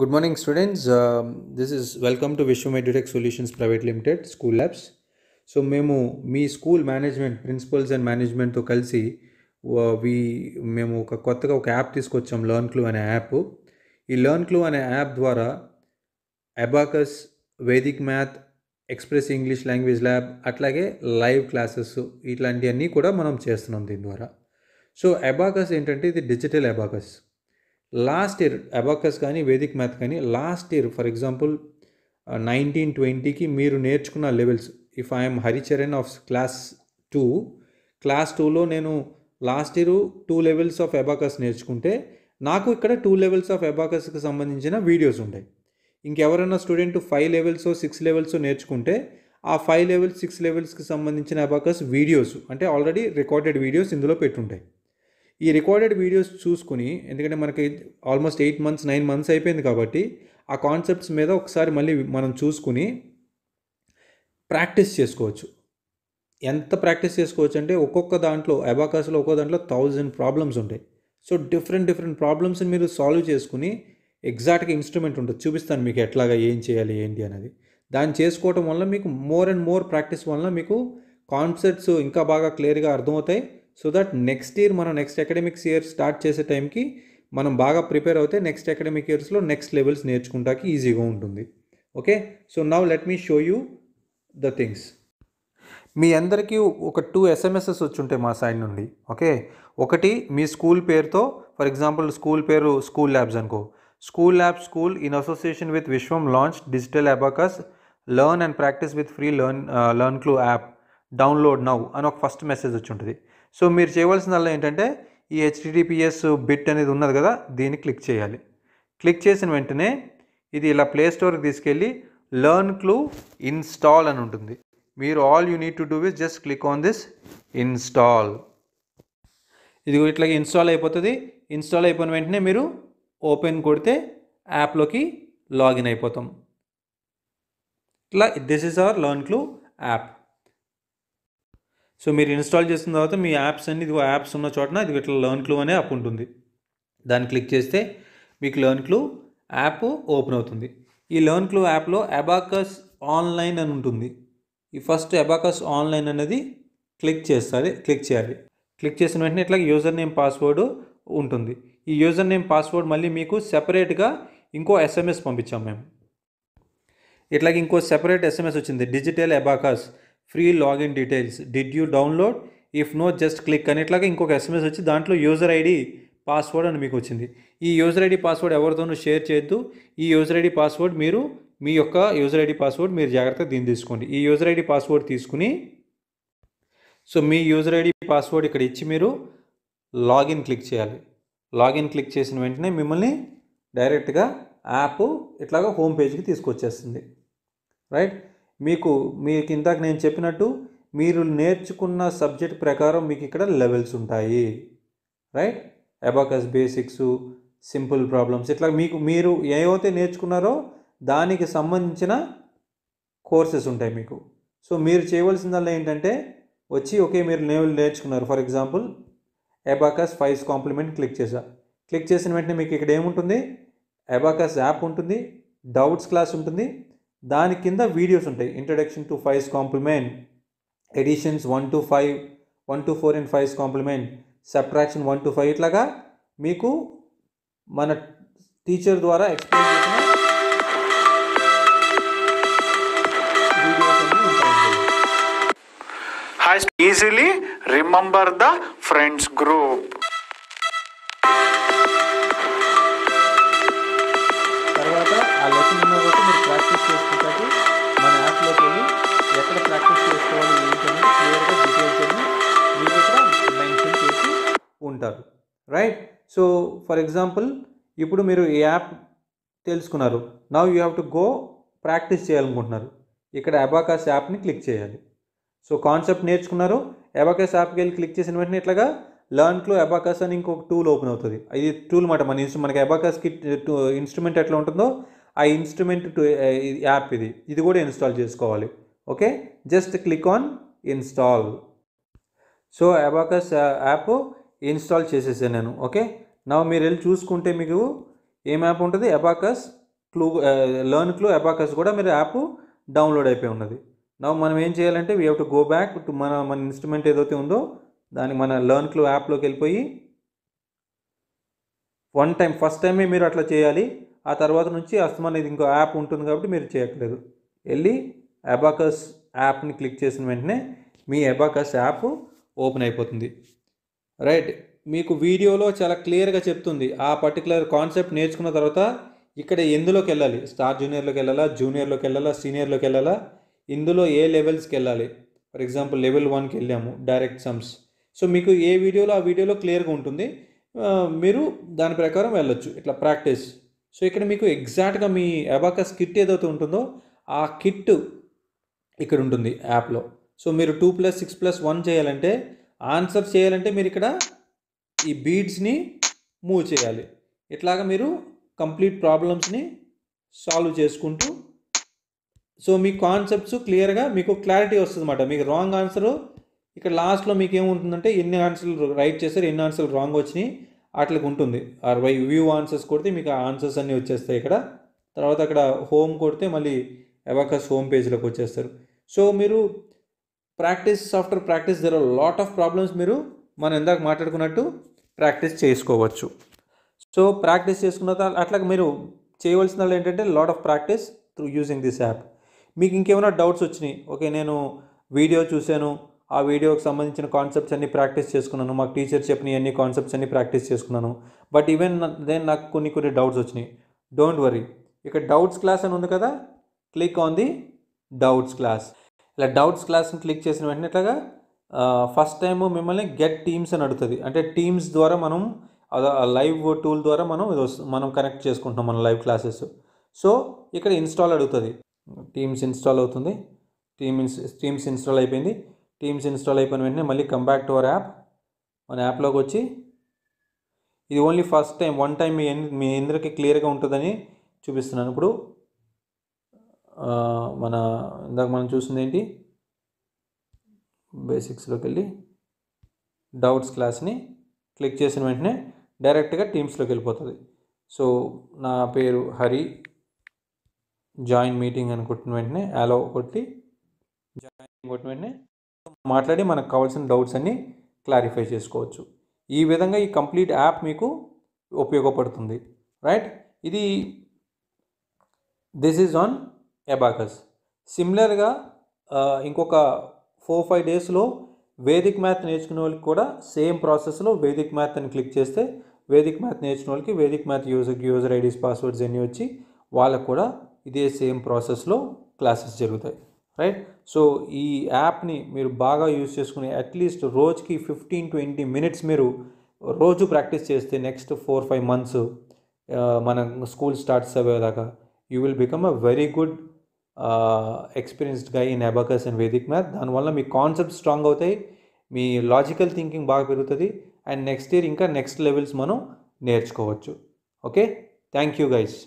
good morning students this is welcome to my edutech solutions private limited school labs so మేము మీ school management principals and మేనేజ్మెంట్తో కలిసి we మేము ఒక కొత్తగా ఒక యాప్ తీసుకొచ్చాం లర్న్ క్లూ అనే యాప్ ఈ లర్న్ క్లూ అనే యాప్ ద్వారా abacus Vedic math express English language lab అట్లాగే లైవ్ క్లాసెస్ ఇట్లాంటివన్నీ కూడా మనం చేస్తున్నాం దీని ద్వారా సో అబాకస్ ఏంటంటే ఇది digital abacus last year abacus కానీ వేదిక్ మ్యాథ్ కానీ last year for example nineteen ట్వంటీకి మీరు నేర్చుకున్న levels if I'm Haricharan of class two class టూలో నేను last year two levels of abacus నేర్చుకుంటే నాకు ఇక్కడ టూ లెవెల్స్ ఆఫ్ అబాకస్కి సంబంధించిన వీడియోస్ ఉంటాయి ఇంకెవరైనా student five levels six levels నేర్చుకుంటే ఆ ఫైవ్ లెవెల్స్ సిక్స్ లెవెల్స్కి సంబంధించిన అబాకస్ వీడియోస్ అంటే ఆల్రెడీ రికార్డెడ్ వీడియోస్ ఇందులో పెట్టుంటాయి ఈ రికార్డెడ్ వీడియోస్ చూసుకుని ఎందుకంటే మనకి almost eight months nine months అయిపోయింది కాబట్టి ఆ కాన్సెప్ట్స్ మీద ఒకసారి మళ్ళీ మనం చూసుకుని ప్రాక్టీస్ చేసుకోవచ్చు ఎంత ప్రాక్టీస్ చేసుకోవచ్చు అంటే ఒక్కొక్క దాంట్లో అబాకాసులో ఒక్కో దాంట్లో థౌజండ్ ప్రాబ్లమ్స్ ఉంటాయి సో డిఫరెంట్ డిఫరెంట్ ప్రాబ్లమ్స్ని మీరు సాల్వ్ చేసుకుని ఎగ్జాక్ట్గా ఇన్స్ట్రుమెంట్ ఉంటుంది చూపిస్తాను మీకు ఎట్లాగా ఏం చేయాలి ఏంటి అనేది దాన్ని చేసుకోవటం వల్ల మీకు మోర్ అండ్ మోర్ ప్రాక్టీస్ వల్ల మీకు కాన్సెప్ట్స్ ఇంకా బాగా క్లియర్గా అర్థమవుతాయి సో దట్ నెక్స్ట్ ఇయర్ మనం నెక్స్ట్ అకాడమిక్స్ ఇయర్ స్టార్ట్ చేసే టైంకి మనం బాగా ప్రిపేర్ అవుతే నెక్స్ట్ అకాడమిక్ ఇయర్స్లో నెక్స్ట్ లెవెల్స్ నేర్చుకుంటాకి ఈజీగా ఉంటుంది okay so now let me show you the things మీ అందరికీ ఒక టూ ఎస్ఎంఎస్ఎస్ వచ్చుంటాయి మా సైడ్ నుండి ఓకే ఒకటి మీ స్కూల్ పేరుతో ఫర్ ఎగ్జాంపుల్ స్కూల్ పేరు స్కూల్ ల్యాబ్స్ అనుకో school lab school in association with Vishwam launch digital abacus learn and practice with free learn learn clue app download now అని ఒక ఫస్ట్ మెసేజ్ వచ్చి ఉంటుంది సో మీరు చేయవలసినల్లా ఏంటంటే ఈ హెచ్డిటిపిఎస్ బిట్ అనేది ఉన్నది కదా దీన్ని క్లిక్ చేయాలి క్లిక్ చేసిన వెంటనే ఇది ఇలా ప్లే స్టోర్కి తీసుకెళ్ళి లర్న్ క్లూ ఇన్స్టాల్ అని ఉంటుంది మీరు all you need to do is just click on this install ఇది ఇట్లా ఇన్స్టాల్ అయిపోతుంది ఇన్స్టాల్ అయిపోయిన వెంటనే మీరు ఓపెన్ కొడితే యాప్లోకి లాగిన్ అయిపోతాం ఇట్లా this is our learn clue app so మీరు ఇన్స్టాల్ చేసిన తర్వాత మీ యాప్స్ అన్ని ఇదిగో యాప్స్ ఉన్న చోటన ఇది ఇట్లా లర్న్ క్లూ అనే యాప్ ఉంటుంది దాన్ని క్లిక్ చేస్తే మీకు లర్న్ క్లూ యాప్ ఓపెన్ అవుతుంది ఈ లర్న్ క్లూ యాప్లో అబాకస్ ఆన్లైన్ అని ఉంటుంది ఈ ఫస్ట్ అబాకస్ ఆన్లైన్ అనేది క్లిక్ చేస్తారు క్లిక్ చేయాలి క్లిక్ చేసిన వెంటనే ఇట్లా యూజర్ నేమ్ పాస్వర్డ్ ఉంటుంది ఈ యూజర్ నేమ్ పాస్వర్డ్ మళ్ళీ మీకు సెపరేట్గా ఇంకో ఎస్ఎంఎస్ పంపించాం మేము ఇట్లాగే ఇంకో సెపరేట్ ఎస్ఎంఎస్ వచ్చింది digital abacus free login details did you download if no just click అని ఇట్లాగా ఇంకొక ఎస్ఎంఎస్ వచ్చి దాంట్లో యూజర్ ఐడి పాస్వర్డ్ అని మీకు వచ్చింది ఈ యూజర్ ఐడి పాస్వర్డ్ ఎవరితోనూ షేర్ చేయొద్దు ఈ యూజర్ ఐడి పాస్వర్డ్ మీరు మీ యొక్క యూజర్ ఐడి పాస్వర్డ్ మీరు జాగ్రత్తగా దీన్ని తీసుకోండి ఈ యూజర్ ఐడి పాస్వర్డ్ తీసుకుని సో మీ యూజర్ ఐడి పాస్వర్డ్ ఇక్కడ ఇచ్చి మీరు లాగిన్ క్లిక్ చేయాలి లాగిన్ క్లిక్ చేసిన వెంటనే మిమ్మల్ని డైరెక్ట్గా యాప్ ఇట్లాగా హోమ్ పేజ్కి తీసుకొచ్చేస్తుంది రైట్ మీకు మీకు ఇందాక నేను చెప్పినట్టు మీరు నేర్చుకున్న సబ్జెక్ట్ ప్రకారం మీకు ఇక్కడ లెవెల్స్ ఉంటాయి right abacus basics simple problems ఇట్లా మీకు మీరు ఏవైతే నేర్చుకున్నారో దానికి సంబంధించిన కోర్సెస్ ఉంటాయి మీకు సో మీరు చేయవలసిందల్లా ఏంటంటే వచ్చి ఓకే మీరు నేవులు నేర్చుకున్నారు for example abacus fives complement click చేసా క్లిక్ చేసిన వెంటనే మీకు ఇక్కడ ఏముంటుంది అబాకస్ యాప్ ఉంటుంది డౌట్స్ క్లాస్ ఉంటుంది దాని కింద వీడియోస్ ఉంటాయి introduction to fives complement additions one two five one two four and fives complement subtraction one two five ఇట్లాగా మీకు మన టీచర్ ద్వారా ఎక్స్ప్లెయిన్ చేసిన easily remember the friends group తర్వాత ఆ ప్రాక్టీస్ చేసుకుంటారు మన యాప్లోకి వెళ్ళి ఎక్కడ ప్రాక్టీస్ చేసుకోవాలి ఏంటని క్లియర్గా డీటెయిల్స్ అన్ని మీరు మెన్షన్ చేసి ఉంటారు రైట్ సో ఫర్ ఎగ్జాంపుల్ ఇప్పుడు మీరు ఈ యాప్ తెలుసుకున్నారు now you have to go practice చేయాలనుకుంటున్నారు ఇక్కడ అబాకాస్ యాప్ని క్లిక్ చేయాలి సో కాన్సెప్ట్ నేర్చుకున్నారు అబాకాస్ యాప్కి వెళ్ళి క్లిక్ చేసిన వెంటనే ఇట్లాగా లర్న్క్లో అబాకాస్ అని ఇంకొక టూల్ ఓపెన్ అవుతుంది ఇది టూల్ మాట మన ఇన్స్ట్రూ మనకి అబాకాస్కి ఇన్స్ట్రుమెంట్ eh, ఎట్లా ఉంటుందో ఆ ఇన్స్ట్రుమెంట్ టు యాప్ ఇది ఇది కూడా ఇన్స్టాల్ చేసుకోవాలి okay just click on install so abacus app install చేసేసాను నేను ఓకే నా మీరు వెళ్ళి చూసుకుంటే మీకు ఏం యాప్ ఉంటుంది abacus clue learn clue abacus కూడా మీరు యాప్ డౌన్లోడ్ అయిపోయి ఉన్నది నా మనం ఏం చేయాలంటే we have to go back to మన మన ఇన్స్ట్రుమెంట్ ఏదైతే ఉందో దాని మన లర్న్ క్లూ యాప్లోకి వెళ్ళిపోయి వన్ టైం ఫస్ట్ టైమే మీరు అట్లా చేయాలి ఆ తర్వాత నుంచి అస్తమా అనేది ఇంకో యాప్ ఉంటుంది కాబట్టి మీరు చేయట్లేదు వెళ్ళి అబాకస్ యాప్ని క్లిక్ చేసిన వెంటనే మీ అబాకస్ యాప్ ఓపెన్ అయిపోతుంది రైట్ మీకు వీడియోలో చాలా క్లియర్గా చెప్తుంది ఆ పర్టికులర్ కాన్సెప్ట్ నేర్చుకున్న తర్వాత ఇక్కడ ఎందులోకి వెళ్ళాలి స్టార్ జూనియర్లోకి వెళ్ళాలా జూనియర్లోకి వెళ్ళాలా సీనియర్లోకి వెళ్ళాలా ఇందులో ఏ లెవెల్స్కి వెళ్ళాలి ఫర్ ఎగ్జాంపుల్ లెవెల్ వన్కి వెళ్ళాము డైరెక్ట్ సమ్స్ సో మీకు ఏ వీడియోలో ఆ వీడియోలో క్లియర్గా ఉంటుంది మీరు దాని ప్రకారం వెళ్ళొచ్చు ఇట్లా ప్రాక్టీస్ సో ఇక్కడ మీకు ఎగ్జాక్ట్గా మీ అబాకస్ కిట్ ఏదైతే ఉంటుందో ఆ కిట్ ఇక్కడ ఉంటుంది యాప్లో సో మీరు two plus six plus one చేయాలంటే ఆన్సర్ చేయాలంటే మీరు ఇక్కడ ఈ బీడ్స్ని మూవ్ చేయాలి ఇట్లాగ మీరు కంప్లీట్ ప్రాబ్లమ్స్ని సాల్వ్ చేసుకుంటూ సో మీ కాన్సెప్ట్స్ క్లియర్గా మీకు క్లారిటీ వస్తుంది అన్నమాట మీకు రాంగ్ ఆన్సరు ఇక్కడ లాస్ట్లో మీకు ఏముంటుందంటే ఎన్ని ఆన్సర్లు రైట్ చేశారు ఎన్ని ఆన్సర్లు రాంగ్ వచ్చినాయి అట్లకి ఉంటుంది అరవై వ్యూ ఆన్సర్స్ కొడితే మీకు ఆ ఆన్సర్స్ అన్నీ వచ్చేస్తాయి ఇక్కడ తర్వాత అక్కడ హోమ్ కొడితే మళ్ళీ ఎవకస్ హోమ్ పేజ్లోకి వచ్చేస్తారు సో మీరు practice after practice there lot of problems మీరు మనం ఇందాక మాట్లాడుకున్నట్టు ప్రాక్టీస్ చేసుకోవచ్చు సో ప్రాక్టీస్ చేసుకున్న అట్లా మీరు చేయవలసిన ఏంటంటే lot of practice through using this app మీకు ఇంకేమైనా డౌట్స్ వచ్చినాయి ఓకే నేను వీడియో చూశాను ఆ వీడియోకి సంబంధించిన కాన్సెప్ట్స్ అన్ని ప్రాక్టీస్ చేసుకున్నాను మాకు టీచర్ చెప్పిన అన్ని కాన్సెప్ట్స్ అన్ని ప్రాక్టీస్ చేసుకున్నాను బట్ ఈవెన్ దెన్ నాకు కొన్ని కొన్ని డౌట్స్ వచ్చినాయి డోంట్ వరీ ఇక్కడ డౌట్స్ క్లాస్ అని ఉంది కదా click on the doubts class ఇలా డౌట్స్ క్లాస్ని క్లిక్ చేసిన వెంటనే ఇట్లాగా ఫస్ట్ టైము మిమ్మల్ని గెట్ టీమ్స్ అని అడుగుతుంది అంటే టీమ్స్ ద్వారా మనం లైవ్ టూల్ ద్వారా మనం ఇది మనం కనెక్ట్ చేసుకుంటున్నాం మన లైవ్ క్లాసెస్ సో ఇక్కడ ఇన్స్టాల్ అడుగుతుంది టీమ్స్ ఇన్స్టాల్ అవుతుంది ఇన్స్ టీమ్స్ ఇన్స్టాల్ అయిపోయింది టీమ్స్ ఇన్స్టాల్ అయిపోయిన వెంటనే మళ్ళీ come back to our app మన యాప్లోకి వచ్చి ఇది only first time one time మీ మీ ఇందరికీ క్లియర్గా ఉంటుందని చూపిస్తున్నాను ఇప్పుడు మన ఇందాక మనం చూసింది ఏంటి బేసిక్స్లోకి వెళ్ళి డౌట్స్ క్లాస్ని క్లిక్ చేసిన వెంటనే డైరెక్ట్గా టీమ్స్లోకి వెళ్ళిపోతుంది సో నా పేరు హరి జాయిన్ మీటింగ్ అనుకుంటున్న వెంటనే అలో కొట్టి జాయిన్ కొట్టిన వెంటనే మాట్లాడి మనకు కావాల్సిన డౌట్స్ అన్నీ క్లారిఫై చేసుకోవచ్చు ఈ విధంగా ఈ కంప్లీట్ యాప్ మీకు ఉపయోగపడుతుంది రైట్ ఇది దిస్ ఈజ్ ఆన్ ఎబాకస్ సిమిలర్గా ఇంకొక ఫోర్ ఫైవ్ డేస్లో వేదిక్ మ్యాథ్ నేర్చుకునే వాళ్ళకి కూడా సేమ్ ప్రాసెస్లో వేదిక్ మ్యాథ్ అని క్లిక్ చేస్తే వేదిక్ మ్యాథ్ నేర్చుకునే వాళ్ళకి Vedic math user user IDs passwords అన్నీ వచ్చి వాళ్ళకు కూడా ఇదే సేమ్ ప్రాసెస్లో క్లాసెస్ జరుగుతాయి రైట్ సో ఈ యాప్ని మీరు బాగా యూజ్ చేసుకుని అట్లీస్ట్ రోజుకి ఫిఫ్టీన్ ట్వంటీ మినిట్స్ మీరు రోజు ప్రాక్టీస్ చేస్తే నెక్స్ట్ ఫోర్ ఫైవ్ మంత్స్ మన స్కూల్ స్టార్ట్స్ అయ్యేదాకా you will become a very good experienced guy in abacus and Vedic math దానివల్ల మీ కాన్సెప్ట్ స్ట్రాంగ్ అవుతాయి మీ లాజికల్ థింకింగ్ బాగా పెరుగుతుంది అండ్ నెక్స్ట్ ఇయర్ ఇంకా నెక్స్ట్ లెవెల్స్ మనం నేర్చుకోవచ్చు ఓకే థ్యాంక్ యూ గైస్